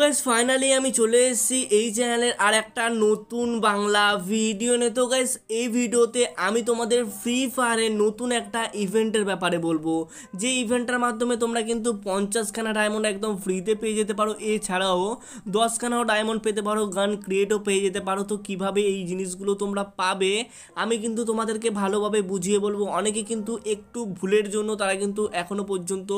guys finally আমি চলে এসেছি এই চ্যানেলের আর একটা নতুন বাংলা ভিডিও নিয়ে তো গাইজ এই ভিডিওতে আমি তোমাদের ফ্রি ফায়ারের নতুন একটা ইভেন্টের ব্যাপারে বলবো যে ইভেন্টটার মাধ্যমে তোমরা কিন্তু পঞ্চাশখানা ডায়মন্ড একদম ফ্রিতে পেয়ে যেতে পারো এছাড়াও দশখানাও ডায়মন্ড পেতে পারো গান ক্রিয়েটও পেয়ে যেতে পারো তো কিভাবে এই জিনিসগুলো তোমরা পাবে আমি কিন্তু তোমাদেরকে ভালোভাবে বুঝিয়ে বলবো অনেকে কিন্তু একটু ভুলের জন্য তারা কিন্তু এখনও পর্যন্ত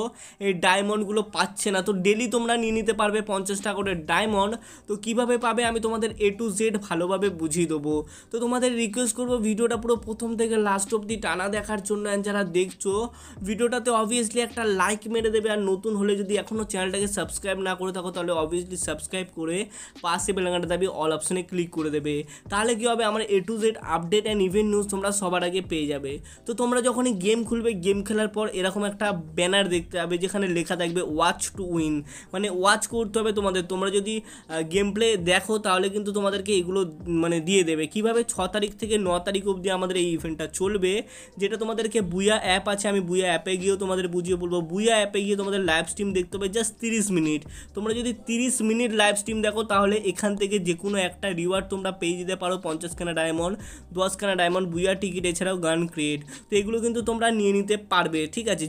এই ডায়মন্ডগুলো পাচ্ছে না তো ডেলি তোমরা নিয়ে নিতে পারবে পঞ্চাশটা ঠাকুরের ডায়মন্ড তো কিভাবে পাবে আমি তোমাদের এ টু জেড ভালোভাবে বুঝিয়ে দেবো তো তোমাদের রিকোয়েস্ট করবো ভিডিওটা পুরো প্রথম থেকে লাস্ট অব্দি টানা দেখার জন্য যারা দেখছো ভিডিওটাতে অবভিয়াসলি একটা লাইক মেরে দেবে আর নতুন হলে যদি এখনও চ্যানেলটাকে সাবস্ক্রাইব না করে থাকো তাহলে অবভিয়াসলি সাবস্ক্রাইব করে পাশে বেলাঙ্গাটা দাবি অল অপশানে ক্লিক করে দেবে তাহলে কী হবে আমার A to Z update and event news তোমরা সবার আগে পেয়ে যাবে তো তোমরা যখনই গেম খুলবে গেম খেলার পর এরকম একটা ব্যানার দেখতে হবে যেখানে লেখা থাকবে ওয়াচ টু উইন মানে ওয়াচ করতে হবে তোমাদের তোমাদের তোমরা যদি গেম প্লে দেখো তাহলে কিন্তু তোমাদেরকে এগুলো মানে দিয়ে দেবে কিভাবে ছ তারিখ থেকে ন তারিখ অবধি আমাদের এই ইভেন্টটা চলবে যেটা তোমাদেরকে বুয়া অ্যাপ আছে আমি বুয়া অ্যাপে গিয়েও তোমাদের বুঝিয়ে বলবো বুয়া অ্যাপে গিয়ে তোমাদের লাইভ স্ট্রিম দেখতে পাবে জাস্ট তিরিশ মিনিট তোমরা যদি তিরিশ মিনিট লাইভ স্ট্রিম দেখো তাহলে এখান থেকে যে কোনো একটা রিওয়ার্ড তোমরা পেয়ে যেতে পারো পঞ্চাশখানা ডায়মন্ড দশখানা ডায়মন্ড বুয়া টিকিট এছাড়াও গান ক্রিয়েট তো এগুলো কিন্তু তোমরা নিয়ে নিতে পারবে ঠিক আছে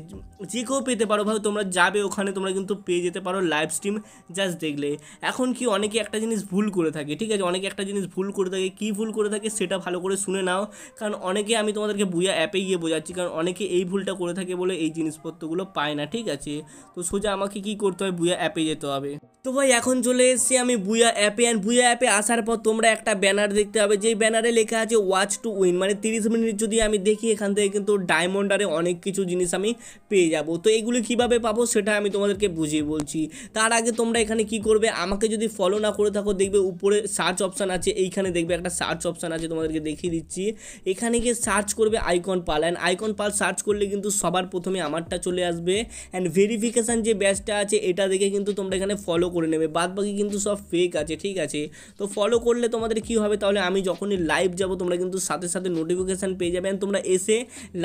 যে কেউ পেতে পারো ভাবে তোমরা যাবে ওখানে তোমরা কিন্তু পেয়ে যেতে পারো লাইভ স্ট্রিম জাস্ট দেখলে এখন কি অনেকে একটা জিনিস ভুল করে থাকে ঠিক আছে অনেকে একটা জিনিস ভুল করে থাকে কী ভুল করে থাকে সেটা ভালো করে শুনে নাও কারণ অনেকে আমি তোমাদেরকে বুয়া অ্যাপে গিয়ে বোঝাচ্ছি কারণ অনেকে এই ভুলটা করে থাকে বলে এই জিনিসপত্রগুলো পায় না ঠিক আছে তো সোজা আমাকে কি করতে হয় বুয়া অ্যাপে যেতে হবে তো ভাই এখন চলে এসেছি আমি বুয়া অ্যাপে অ্যান্ড বুয়া অ্যাপে আসার পর তোমরা একটা ব্যানার দেখতে পাবে যেই ব্যানারে লেখা আছে ওয়াচ টু উইন মানে তিরিশ মিনিট যদি আমি দেখি এখান থেকে কিন্তু ডায়মন্ডারে অনেক কিছু জিনিস আমি পেয়ে যাব তো এগুলি কিভাবে পাবো সেটা আমি তোমাদেরকে বুঝিয়ে বলছি তার আগে তোমরা এখানে কি করবে আমাকে যদি ফলো না করে থাকো দেখবে উপরে সার্চ অপশান আছে এইখানে দেখবে একটা সার্চ অপশান আছে তোমাদেরকে দেখিয়ে দিচ্ছি এখানে গিয়ে সার্চ করবে icon pal and icon pal search করলে কিন্তু সবার প্রথমে আমারটা চলে আসবে অ্যান্ড ভেরিফিকেশান যে ব্যাচটা আছে এটা দেখে কিন্তু তোমরা এখানে ফলো করে নেবে বাদ বাকি কিন্তু সব ফেক আছে ঠিক আছে তো ফলো করলে তোমাদের কি হবে তাহলে আমি যখনই লাইভ যাব তোমরা কিন্তু সাথে সাথে নোটিফিকেশান পেয়ে যাবে তোমরা এসে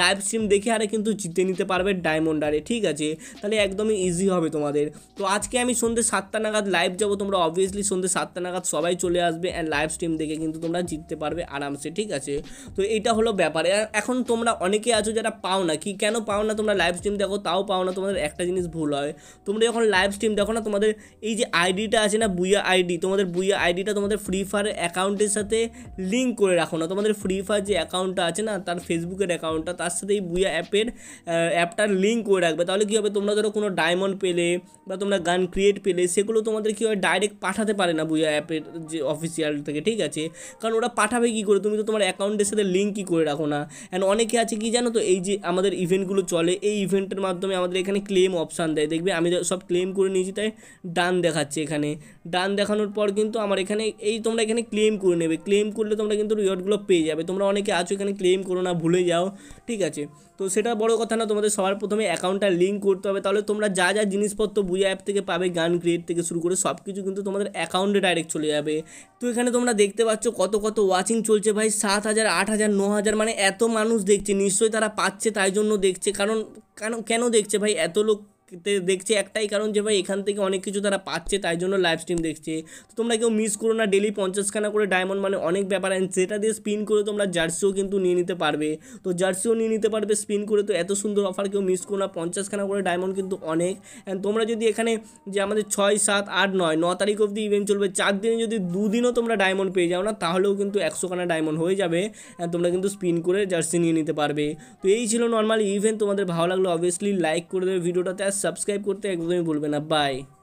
লাইভ স্ট্রিম দেখে আরে কিন্তু জিতে নিতে পারবে ডায়মন্ড আরে ঠিক আছে তাহলে একদমই ইজি হবে তোমাদের তো আজকে আমি সন্ধ্যে সাতটা নাগাদ লাইভ যাব তোমরা অবভিয়াসলি সন্ধ্যে সাতটা নাগাদ সবাই চলে আসবে অ্যান্ড লাইভ স্ট্রিম দেখে কিন্তু তোমরা জিততে পারবে আরামসে ঠিক আছে তো এটা হলো ব্যাপার এখন তোমরা অনেকে আছো যারা পাও না কি কেন পাও না তোমরা লাইভ স্ট্রিম দেখো তাও পাও না তোমাদের একটা জিনিস ভুল হয় তোমরা যখন লাইভ স্ট্রিম দেখো না তোমাদের এই এই যে আইডিটা আছে না বুইয়া আইডি তোমাদের বুইয়া আইডিটা তোমাদের ফ্রি ফায়ার অ্যাকাউন্টের সাথে লিঙ্ক করে রাখো না তোমাদের ফ্রি ফায়ার যে অ্যাকাউন্টটা আছে না তার ফেসবুকের অ্যাকাউন্টটা তার সাথে এই বুইয়া অ্যাপের অ্যাপটার লিঙ্ক করে রাখবে তাহলে কী হবে তোমরা ধরো কোনো ডায়মন্ড পেলে বা তোমরা গান ক্রিয়েট পেলে সেগুলো তোমাদের কী হয় ডাইরেক্ট পাঠাতে পারে না বুইয়া অ্যাপের যে অফিসিয়াল থেকে ঠিক আছে কারণ ওরা পাঠাবে কী করে তুমি তো তোমার অ্যাকাউন্টের সাথে লিঙ্কই করে রাখো না অ্যান্ড অনেকে আছে কি জানো তো এই যে আমাদের ইভেন্টগুলো চলে এই ইভেন্টের মাধ্যমে আমাদের এখানে ক্লেম অপশান দেয় দেখবে আমি সব ক্লেম করে নিয়েছি তাই ডান দেখাচ্ছে এখানে ডান দেখানোর পর কিন্তু আমার এখানে এই তোমরা এখানে ক্লেম করে নেবে ক্লেম করলে তোমরা কিন্তু রিওয়ার্ডগুলো পেয়ে যাবে তোমরা অনেকে আছো এখানে ক্লেম করো না ভুলে যাও ঠিক আছে তো সেটা বড় কথা না তোমাদের সবার প্রথমে অ্যাকাউন্টটা লিঙ্ক করতে হবে তাহলে তোমরা যা যা জিনিসপত্র বুঝে অ্যাপ থেকে পাবে গান ক্রিয়েট থেকে শুরু করে সব কিছু কিন্তু তোমাদের অ্যাকাউন্টে ডাইরেক্ট চলে যাবে তো এখানে তোমরা দেখতে পাচ্ছ কত কত ওয়াচিং চলছে ভাই সাত হাজার আট হাজার ন হাজার মানে এত মানুষ দেখছে নিশ্চয়ই তারা পাচ্ছে তাই জন্য দেখছে কারণ কেন কেন দেখছে ভাই এত লোক দেখছে একটাই কারণ যে ভাই এখান থেকে অনেক কিছু তারা পাচ্ছে তাই জন্য লাইভ স্ট্রিম দেখছে তো তোমরা কেউ মিস করো না ডেলি পঞ্চাশখানা করে ডায়মন্ড মানে অনেক ব্যাপার অ্যান্ড সেটা দিয়ে স্পিন করে তোমরা জার্সিও কিন্তু নিয়ে নিতে পারবে তো জার্সিও নিয়ে নিতে পারবে স্পিন করে তো এত সুন্দর অফার কেউ মিস করো না পঞ্চাশখানা করে ডায়মন্ড কিন্তু অনেক অ্যান্ড তোমরা যদি এখানে যে আমাদের ছয় সাত আট নয় ন তারিখ অবধি ইভেন্ট চলবে চার দিনে যদি দুদিনও তোমরা ডায়মন্ড পেয়ে যাও না তাহলেও কিন্তু একশোখানা ডায়মন্ড হয়ে যাবে অ্যান্ড তোমরা কিন্তু স্পিন করে জার্সি নিয়ে নিতে পারবে তো এই ছিল নর্মাল ইভেন্ট তোমাদের ভালো লাগলো অবভিয়াসলি লাইক করে দেবে ভিডিওটাতে सबसक्राइब करते एकदम ही भूलें ना बै